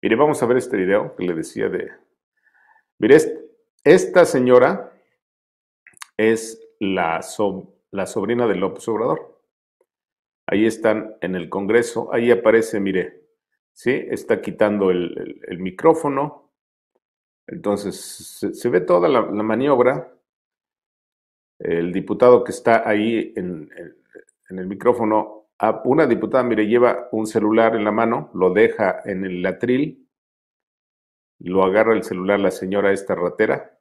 Mire, vamos a ver este video que le decía de... Mire, esta señora es la, sobrina de López Obrador. Ahí están en el Congreso, ahí aparece, mire, ¿sí? Está quitando el, micrófono. Entonces, se, ve toda la, maniobra. El diputado que está ahí en el micrófono una diputada, mire, lleva un celular en la mano, lo deja en el latril, lo agarra el celular la señora esta ratera,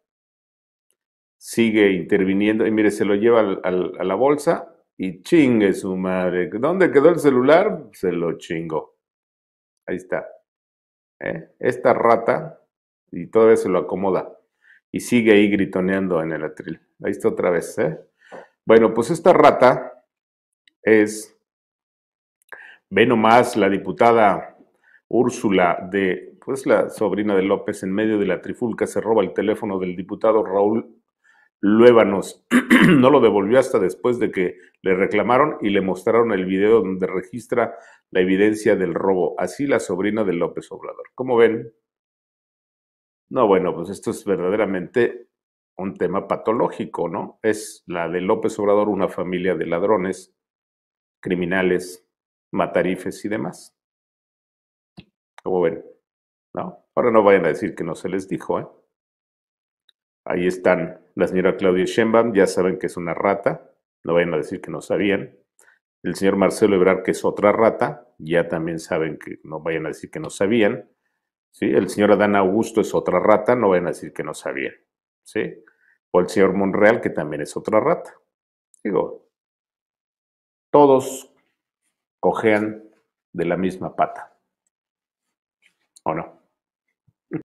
sigue interviniendo y mire, se lo lleva a la bolsa y chingue su madre. ¿Dónde quedó el celular? Se lo chingó. Ahí está. ¿Eh? Esta rata y todavía se lo acomoda y sigue ahí gritoneando en el atril. Ahí está otra vez. ¿eh? Bueno, pues esta rata es Ve nomás la diputada Úrsula de, pues la sobrina de López, en medio de la trifulca se roba el teléfono del diputado Raúl Luévanos, no lo devolvió hasta después de que le reclamaron y le mostraron el video donde registra la evidencia del robo. Así la sobrina de López Obrador. ¿Cómo ven? No, bueno, pues esto es verdaderamente un tema patológico, ¿no? Es la de López Obrador, una familia de ladrones, criminales, matarifes y demás. Como ven, ¿no? Ahora no vayan a decir que no se les dijo, ¿eh? Ahí están la señora Claudia Schembam, ya saben que es una rata, no vayan a decir que no sabían. El señor Marcelo Ebrard, que es otra rata, ya también saben que no vayan a decir que no sabían. ¿Sí? El señor Adán Augusto es otra rata, no vayan a decir que no sabían. ¿Sí? O el señor Monreal, que también es otra rata. Digo, todos cojean de la misma pata. ¿O no?